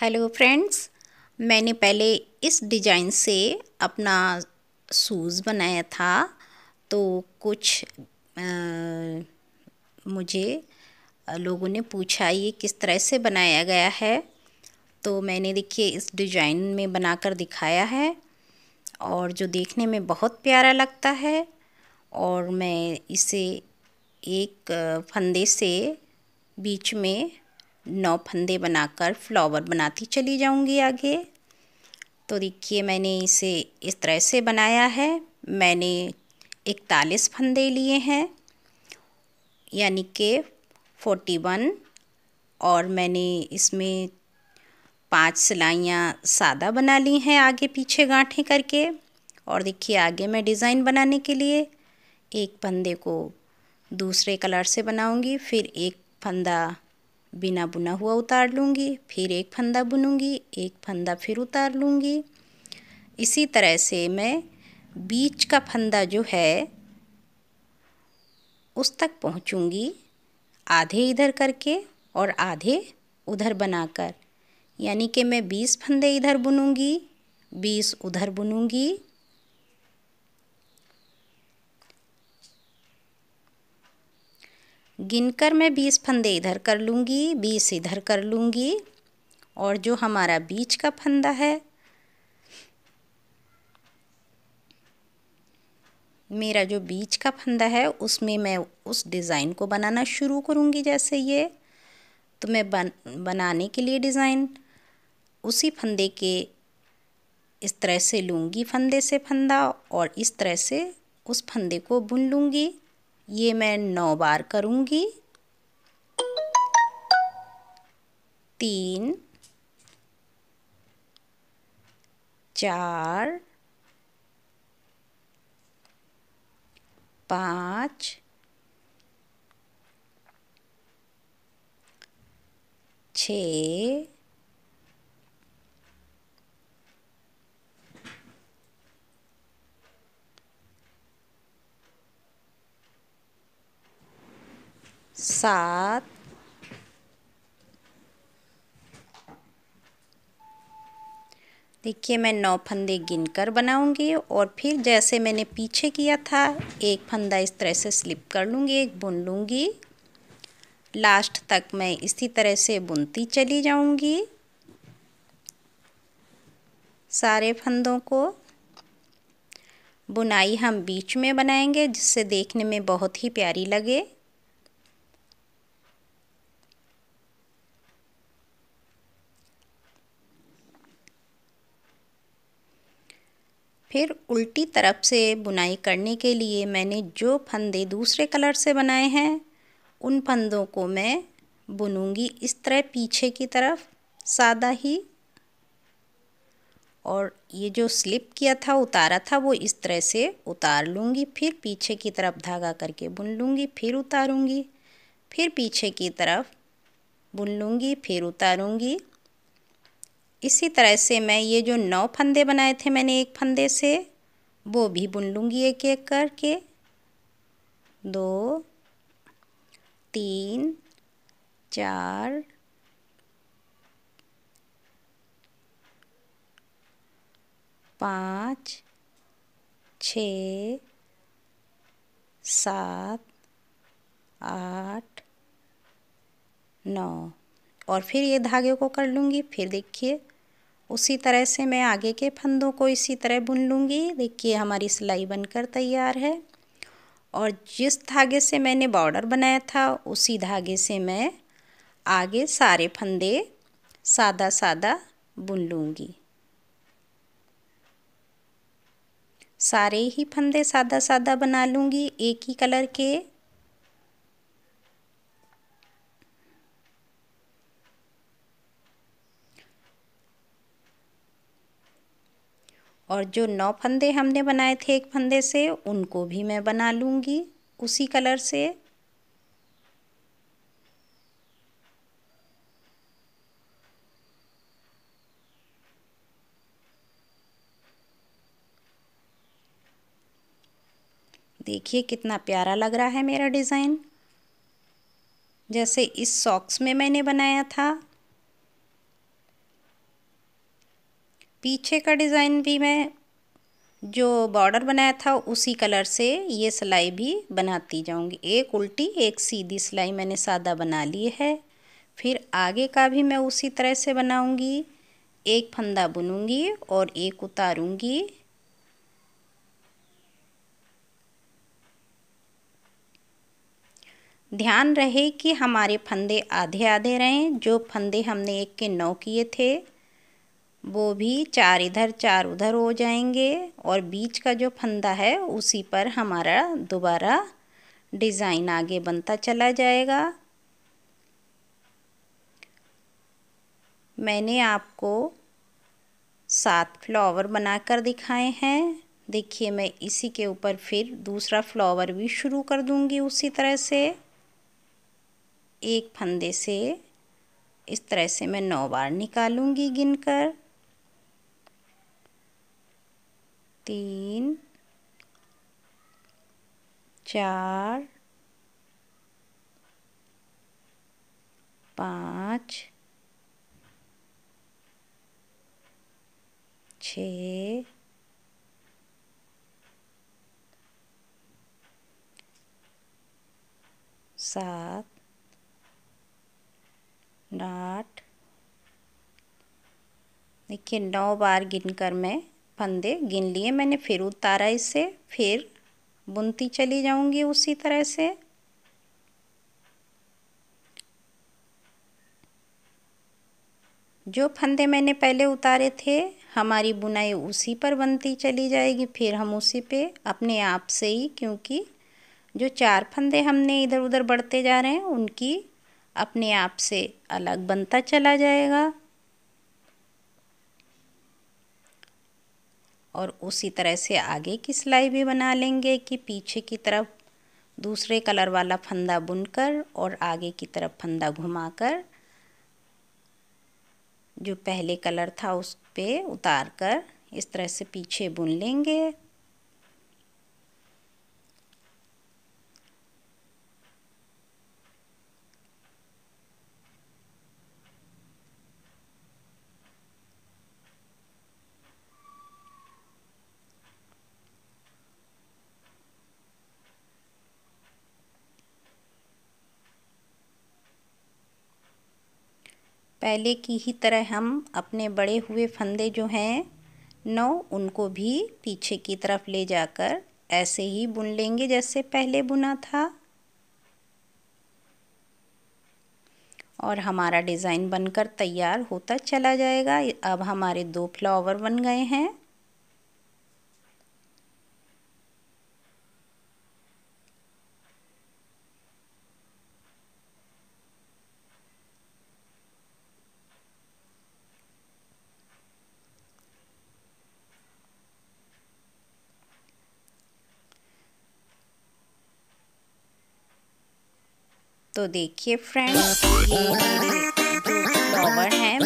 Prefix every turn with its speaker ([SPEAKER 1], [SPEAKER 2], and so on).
[SPEAKER 1] hello friends मैंने पहले इस डिजाइन से अपना शूज़ बनाया था तो कुछ आ, मुझे लोगों ने पूछा ये किस तरह से बनाया गया है तो मैंने देखिए इस डिजाइन में बनाकर दिखाया है और जो देखने में बहुत प्यारा लगता है और मैं इसे एक फंदे से बीच में नौ फंदे बनाकर फ्लावर बनाती चली जाऊंगी आगे तो देखिए मैंने इसे इस तरह से बनाया है मैंने इकतालीस फंदे लिए हैं यानी कि फोर्टी वन और मैंने इसमें पांच सिलाइयाँ सादा बना ली हैं आगे पीछे गाँठे करके और देखिए आगे मैं डिज़ाइन बनाने के लिए एक फंदे को दूसरे कलर से बनाऊंगी फिर एक फंदा बिना बुना हुआ उतार लूँगी फिर एक फंदा बुनूँगी एक फंदा फिर उतार लूँगी इसी तरह से मैं बीच का फंदा जो है उस तक पहुँचूँगी आधे इधर करके और आधे उधर बनाकर यानी कि मैं बीस फंदे इधर बुनूँगी बीस उधर बुनूँगी गिनकर मैं बीस फंदे इधर कर लूँगी बीस इधर कर लूँगी और जो हमारा बीच का फंदा है मेरा जो बीच का फंदा है उसमें मैं उस डिज़ाइन को बनाना शुरू करूँगी जैसे ये तो मैं बन बनाने के लिए डिज़ाइन उसी फंदे के इस तरह से लूँगी फंदे से फंदा और इस तरह से उस फंदे को बुन लूँगी ये मैं नौ बार करूँगी तीन चार पाँच छः सात देखिए मैं नौ फंदे गिनकर बनाऊंगी और फिर जैसे मैंने पीछे किया था एक फंदा इस तरह से स्लिप कर लूँगी एक बुन लूँगी लास्ट तक मैं इसी तरह से बुनती चली जाऊँगी सारे फंदों को बुनाई हम बीच में बनाएंगे जिससे देखने में बहुत ही प्यारी लगे फिर उल्टी तरफ से बुनाई करने के लिए मैंने जो फंदे दूसरे कलर से बनाए हैं उन फंदों को मैं बुनूंगी इस तरह पीछे की तरफ सादा ही और ये जो स्लिप किया था उतारा था वो इस तरह से उतार लूँगी फिर पीछे की तरफ धागा करके बुन लूँगी फिर उतारूँगी फिर पीछे की तरफ बुन लूँगी फिर उतारूँगी इसी तरह से मैं ये जो नौ फंदे बनाए थे मैंने एक फंदे से वो भी बुन लूँगी एक एक करके दो तीन चार पाँच छ सात आठ नौ और फिर ये धागे को कर लूँगी फिर देखिए उसी तरह से मैं आगे के फंदों को इसी तरह बुन लूँगी देखिए हमारी सिलाई बनकर तैयार है और जिस धागे से मैंने बॉर्डर बनाया था उसी धागे से मैं आगे सारे फंदे सादा सादा बुन लूँगी सारे ही फंदे सादा सादा बना लूँगी एक ही कलर के और जो नौ फंदे हमने बनाए थे एक फंदे से उनको भी मैं बना लूँगी उसी कलर से देखिए कितना प्यारा लग रहा है मेरा डिज़ाइन जैसे इस सॉक्स में मैंने बनाया था पीछे का डिज़ाइन भी मैं जो बॉर्डर बनाया था उसी कलर से ये सिलाई भी बनाती जाऊंगी एक उल्टी एक सीधी सिलाई मैंने सादा बना ली है फिर आगे का भी मैं उसी तरह से बनाऊंगी एक फंदा बुनूंगी और एक उतारूंगी ध्यान रहे कि हमारे फंदे आधे आधे रहें जो फंदे हमने एक के नौ किए थे वो भी चार इधर चार उधर हो जाएंगे और बीच का जो फंदा है उसी पर हमारा दोबारा डिज़ाइन आगे बनता चला जाएगा मैंने आपको सात फ्लावर बनाकर दिखाए हैं देखिए मैं इसी के ऊपर फिर दूसरा फ्लावर भी शुरू कर दूंगी उसी तरह से एक फंदे से इस तरह से मैं नौ बार निकालूंगी गिनकर तीन चार पाँच छ सात आठ देखिए नौ बार गिनकर मैं फंदे गिन लिए मैंने फिर उतारा इसे फिर बुनती चली जाऊंगी उसी तरह से जो फंदे मैंने पहले उतारे थे हमारी बुनाई उसी पर बनती चली जाएगी फिर हम उसी पे अपने आप से ही क्योंकि जो चार फंदे हमने इधर उधर बढ़ते जा रहे हैं उनकी अपने आप से अलग बनता चला जाएगा और उसी तरह से आगे की सिलाई भी बना लेंगे कि पीछे की तरफ दूसरे कलर वाला फंदा बुनकर और आगे की तरफ फंदा घुमाकर जो पहले कलर था उस पर उतार कर इस तरह से पीछे बुन लेंगे पहले की ही तरह हम अपने बड़े हुए फंदे जो हैं नौ उनको भी पीछे की तरफ ले जाकर ऐसे ही बुन लेंगे जैसे पहले बुना था और हमारा डिज़ाइन बनकर तैयार होता चला जाएगा अब हमारे दो फ्लावर बन गए हैं तो देखिए फ्रेंड्स ये फ्लावर हैं